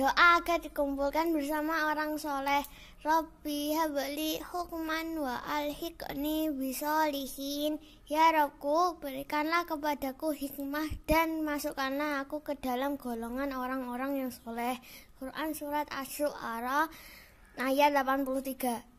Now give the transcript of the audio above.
Doa agar dikumpulkan bersama orang soleh. Robbi habli hukman wa alhiqni bisolihin. Ya Robku, berikanlah kepadaku hikmah dan masukkanlah aku ke dalam golongan orang-orang yang soleh. Quran Surat Asyura ayat 83